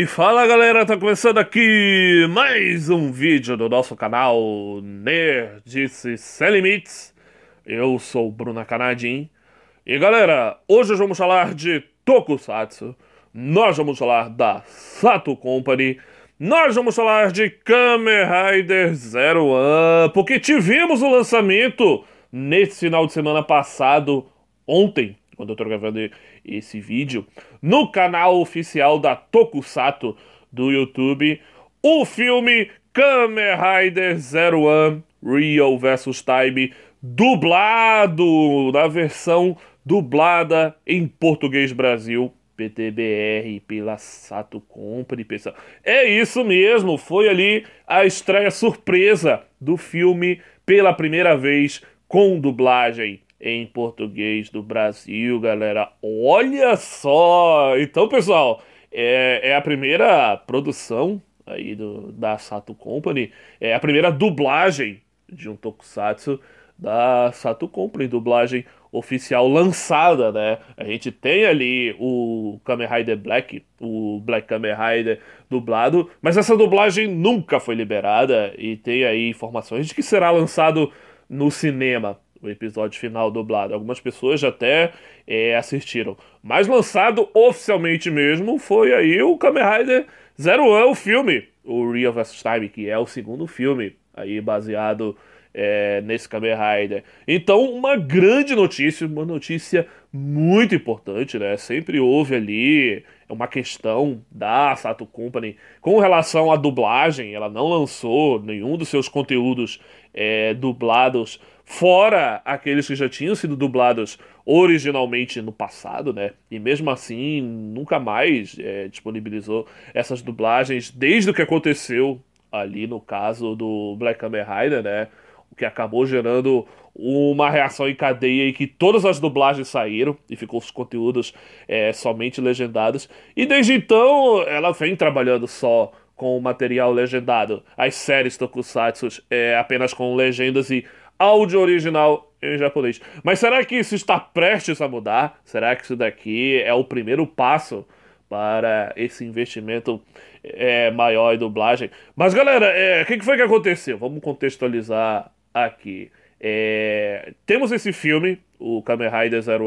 E fala galera, tá começando aqui mais um vídeo do nosso canal Nerdice Sem Limites. Eu sou o Bruna Canadim E galera, hoje vamos falar de Tokusatsu, nós vamos falar da Sato Company, nós vamos falar de Kamen Rider Zero One, porque tivemos o lançamento nesse final de semana passado, ontem, quando eu tô gravando esse vídeo no canal oficial da Tokusato do YouTube, o filme Kamen Rider Zero One Real vs Time dublado na versão dublada em português Brasil PTBR pela Sato de pessoal. É isso mesmo, foi ali a estreia surpresa do filme pela primeira vez com dublagem em português do Brasil, galera. Olha só! Então, pessoal, é, é a primeira produção aí do, da Sato Company, é a primeira dublagem de um tokusatsu da Sato Company, dublagem oficial lançada, né? A gente tem ali o Kamen Rider Black, o Black Kamen Rider dublado, mas essa dublagem nunca foi liberada e tem aí informações de que será lançado no cinema o episódio final dublado. Algumas pessoas já até é, assistiram. Mas lançado oficialmente mesmo foi aí o Kamen Rider Zero One, o filme, o Real vs Time, que é o segundo filme aí baseado é, nesse Kamen Rider. Então, uma grande notícia, uma notícia muito importante, né? Sempre houve ali é uma questão da Sato Company com relação à dublagem. Ela não lançou nenhum dos seus conteúdos é, dublados fora aqueles que já tinham sido dublados originalmente no passado, né? E mesmo assim, nunca mais é, disponibilizou essas dublagens desde o que aconteceu ali no caso do Black Hammer Rider, né? O que acabou gerando uma reação em cadeia e que todas as dublagens saíram e ficou os conteúdos é, somente legendados. E desde então ela vem trabalhando só com o material legendado. As séries Tokusatsu é apenas com legendas e áudio original em japonês. Mas será que isso está prestes a mudar? Será que isso daqui é o primeiro passo para esse investimento é, maior em dublagem? Mas galera, é, o é, que, que foi que aconteceu? Vamos contextualizar aqui. É, temos esse filme, o Kamen Rider Zero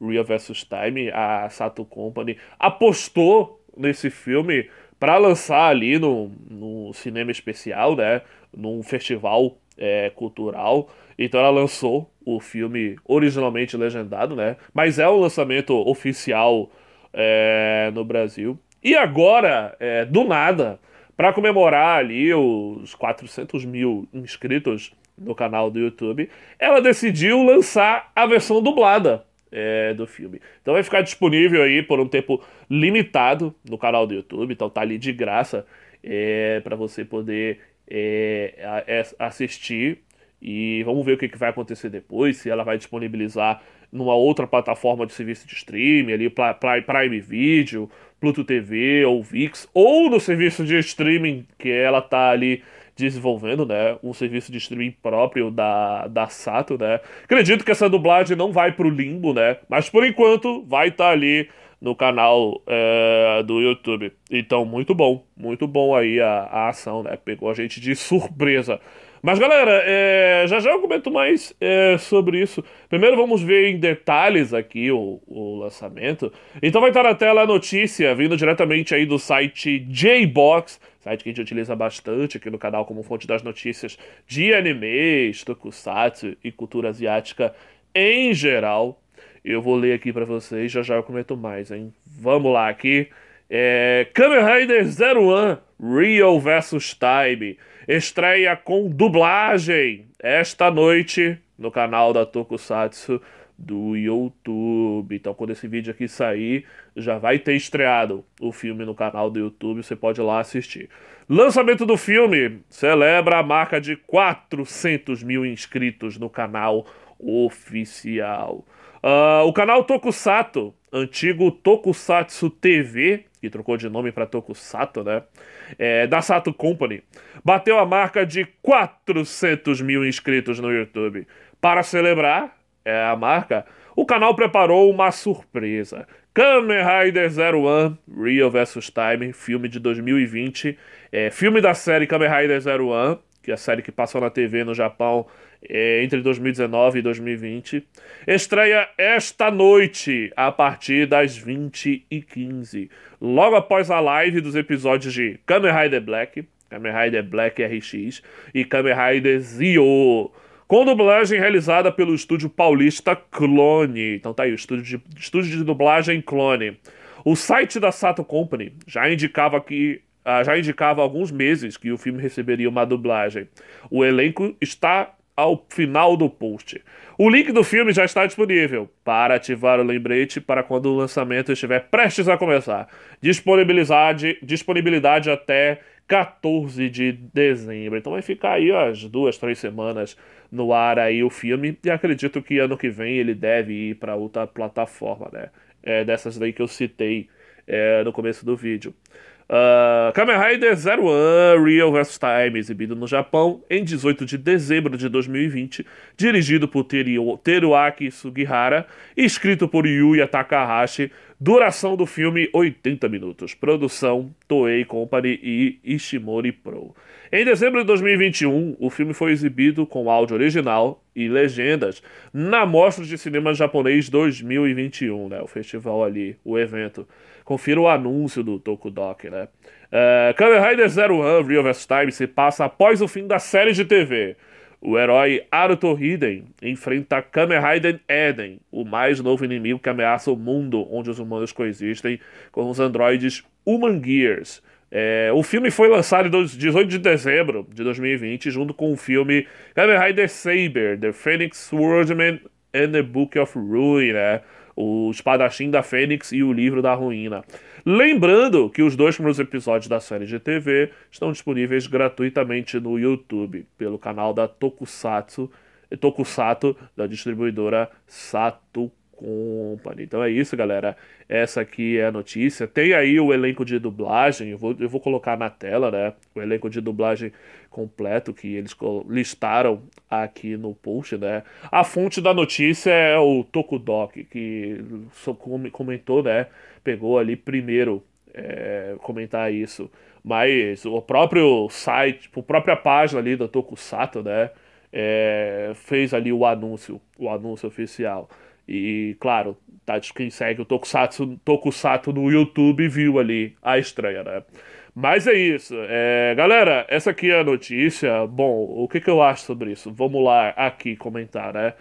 One Real vs Time, a Sato Company apostou nesse filme para lançar ali no, no cinema especial, né? Num festival é, cultural. Então ela lançou o filme originalmente legendado, né? Mas é um lançamento oficial é, no Brasil. E agora, é, do nada, para comemorar ali os 400 mil inscritos no canal do YouTube, ela decidiu lançar a versão dublada é, do filme. Então vai ficar disponível aí por um tempo limitado no canal do YouTube, então tá ali de graça é, para você poder é, é, assistir e vamos ver o que, que vai acontecer depois, se ela vai disponibilizar numa outra plataforma de serviço de streaming, ali Prime Video, Pluto TV ou VIX, ou no serviço de streaming que ela está ali desenvolvendo, né, um serviço de streaming próprio da, da Sato, né. Acredito que essa dublagem não vai pro limbo, né, mas por enquanto vai estar tá ali no canal é, do YouTube. Então, muito bom, muito bom aí a, a, ação, né? Pegou a gente de surpresa. Mas galera, é, já já eu comento mais é, sobre isso. Primeiro vamos ver em detalhes aqui o, o, lançamento. Então vai estar na tela a notícia vindo diretamente aí do site JBox, site que a gente utiliza bastante aqui no canal como fonte das notícias de animes, tokusatsu e cultura asiática em geral. Eu vou ler aqui para vocês, já já eu comento mais, hein? Vamos lá aqui. É, Kamen Rider 01 Real vs Time estreia com dublagem esta noite no canal da Tokusatsu do YouTube. Então, quando esse vídeo aqui sair, já vai ter estreado o filme no canal do YouTube, você pode ir lá assistir. Lançamento do filme celebra a marca de 400 mil inscritos no canal oficial. Uh, o canal Tokusato, antigo Tokusatsu TV, que trocou de nome para Tokusato, né? É, da Sato Company, bateu a marca de 400 mil inscritos no YouTube. Para celebrar, é a marca, o canal preparou uma surpresa. Kamen Rider 01 Real vs Time, filme de 2020, é, filme da série Kamen Rider 01, que é a série que passou na TV no Japão é, entre 2019 e 2020, estreia esta noite, a partir das 20h15, logo após a live dos episódios de Kamen Rider Black, Kamen Rider Black RX e Kamen Rider Zio com dublagem realizada pelo estúdio paulista Clone. Então tá aí, o estúdio de, estúdio de dublagem Clone. O site da Sato Company já indicava que ah, já indicava há alguns meses que o filme receberia uma dublagem. O elenco está ao final do post. O link do filme já está disponível para ativar o lembrete para quando o lançamento estiver prestes a começar. Disponibilidade, disponibilidade até 14 de dezembro. Então vai ficar aí ó, as duas, três semanas no ar aí o filme. E acredito que ano que vem ele deve ir para outra plataforma, né? É, dessas daí que eu citei é, no começo do vídeo. Uh, Kamen Rider Zero One Real vs Time, exibido no Japão em 18 de dezembro de 2020, dirigido por Teruaki Sugihara, escrito por Yuya Takahashi, Duração do filme: 80 minutos. Produção: Toei Company e Ishimori Pro. Em dezembro de 2021, o filme foi exibido com áudio original e legendas na Mostra de Cinema Japonês 2021, né? O festival ali, o evento. Confira o anúncio do Tokudok, né? Uh, Kamen Rider Zero One Real vs Time se passa após o fim da série de TV. O herói Arthur Hiden enfrenta Kamen Rider Eden, o mais novo inimigo que ameaça o mundo onde os humanos coexistem com os androides Human Gears. É, o filme foi lançado em 18 de dezembro de 2020, junto com o filme Kamen Rider Saber, The Phoenix Swordsman and the Book of Ruin, né? O Espadachim da Fênix e o Livro da Ruína. Lembrando que os dois primeiros episódios da série de TV estão disponíveis gratuitamente no YouTube, pelo canal da Tokusatsu, Tokusato, da distribuidora Sato Company. Então é isso, galera. Essa aqui é a notícia. Tem aí o elenco de dublagem. Eu vou, eu vou colocar na tela, né? O elenco de dublagem completo que eles listaram aqui no post, né? A fonte da notícia é o Tokudok, que comentou, né? Pegou ali primeiro é, comentar isso. Mas o próprio site, tipo, a própria página ali da Tokusato, né? É, fez ali o anúncio, o anúncio oficial. E, claro, tá, quem segue o Tokusatsu, Tokusatsu no YouTube viu ali a estranha, né? Mas é isso. É, galera, essa aqui é a notícia. Bom, o que, que eu acho sobre isso? Vamos lá aqui comentar, né?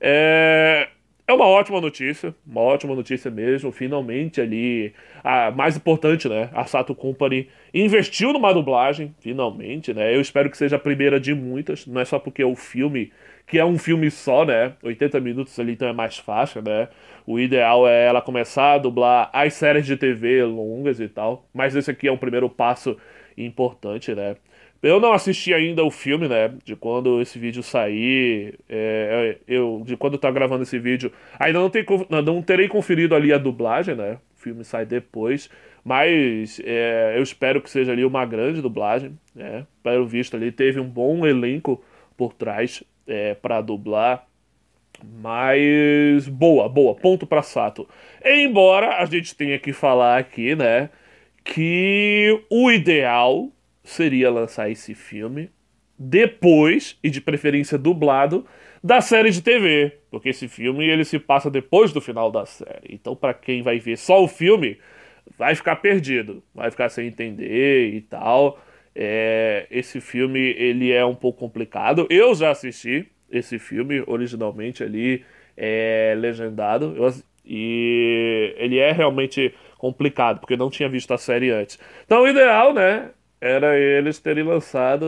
É, é uma ótima notícia, uma ótima notícia mesmo. Finalmente ali, a mais importante, né? A Sato Company investiu numa dublagem, finalmente, né? Eu espero que seja a primeira de muitas. Não é só porque o filme que é um filme só, né? 80 minutos ali, então é mais faixa, né? O ideal é ela começar a dublar as séries de TV longas e tal. Mas esse aqui é um primeiro passo importante, né? Eu não assisti ainda o filme, né? De quando esse vídeo sair, é, é eu, de quando tá gravando esse vídeo, ainda não, tem, não terei conferido ali a dublagem, né? O filme sai depois, mas é, eu espero que seja ali uma grande dublagem, né? Pelo visto ali teve um bom elenco por trás é, para dublar. Mas boa, boa, ponto para Sato. Embora a gente tenha que falar aqui, né, que o ideal seria lançar esse filme depois e de preferência dublado da série de TV, porque esse filme ele se passa depois do final da série. Então, para quem vai ver só o filme, vai ficar perdido, vai ficar sem entender e tal. É, esse filme ele é um pouco complicado. Eu já assisti esse filme originalmente ali é, legendado eu, e ele é realmente complicado porque não tinha visto a série antes. Então o ideal, né, era eles terem lançado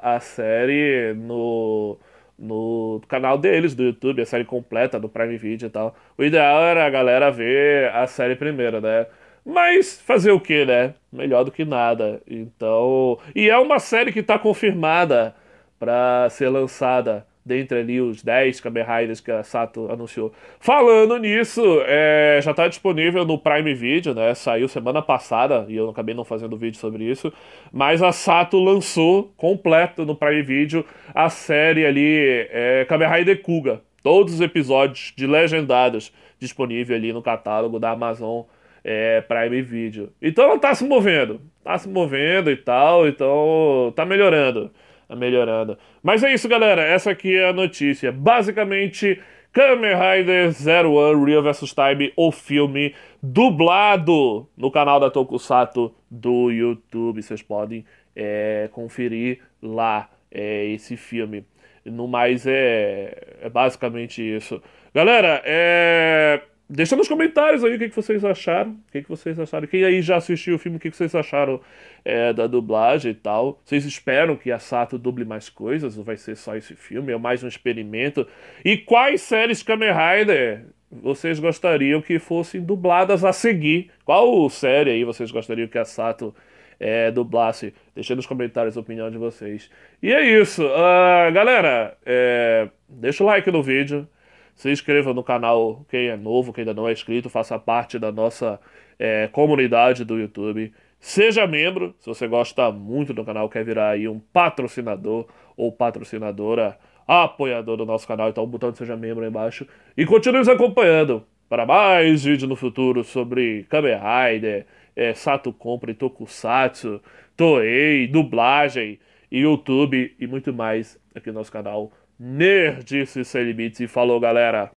a série no no canal deles do YouTube, a série completa do Prime Video e tal. O ideal era a galera ver a série primeiro, né? Mas fazer o que, né? Melhor do que nada. Então. E é uma série que está confirmada para ser lançada dentre ali os 10 Kamen Riders que a Sato anunciou. Falando nisso, é, já está disponível no Prime Video, né? Saiu semana passada e eu acabei não fazendo vídeo sobre isso. Mas a Sato lançou completo no Prime Video a série ali é, Kamen Rider Kuga. Todos os episódios de legendados disponível ali no catálogo da Amazon é, Prime Video. Então ela tá se movendo, tá se movendo e tal, então tá melhorando, tá melhorando. Mas é isso, galera, essa aqui é a notícia. Basicamente, Kamen Rider Zero One Real vs Time, o filme dublado no canal da Tokusato do YouTube. Vocês podem é, conferir lá é, esse filme. No mais, é, é basicamente isso. Galera, é Deixa nos comentários aí o que, que vocês acharam. O que, que vocês acharam. Quem aí já assistiu o filme, o que, que vocês acharam é, da dublagem e tal. Vocês esperam que a Sato duble mais coisas? Ou vai ser só esse filme? É mais um experimento? E quais séries Kamen Rider vocês gostariam que fossem dubladas a seguir? Qual série aí vocês gostariam que a Sato é, dublasse? Deixa nos comentários a opinião de vocês. E é isso. Uh, galera, é, deixa o like no vídeo se inscreva no canal, quem é novo, quem ainda não é inscrito, faça parte da nossa é, comunidade do YouTube. Seja membro, se você gosta muito do canal, quer virar aí um patrocinador ou patrocinadora, apoiador do nosso canal, então o botão de seja membro aí embaixo. E continue nos acompanhando para mais vídeos no futuro sobre Kamen Rider, é, Sato Compra e Tokusatsu, Toei, dublagem, YouTube e muito mais aqui no nosso canal. Nerdice Sem Limites e falou, galera!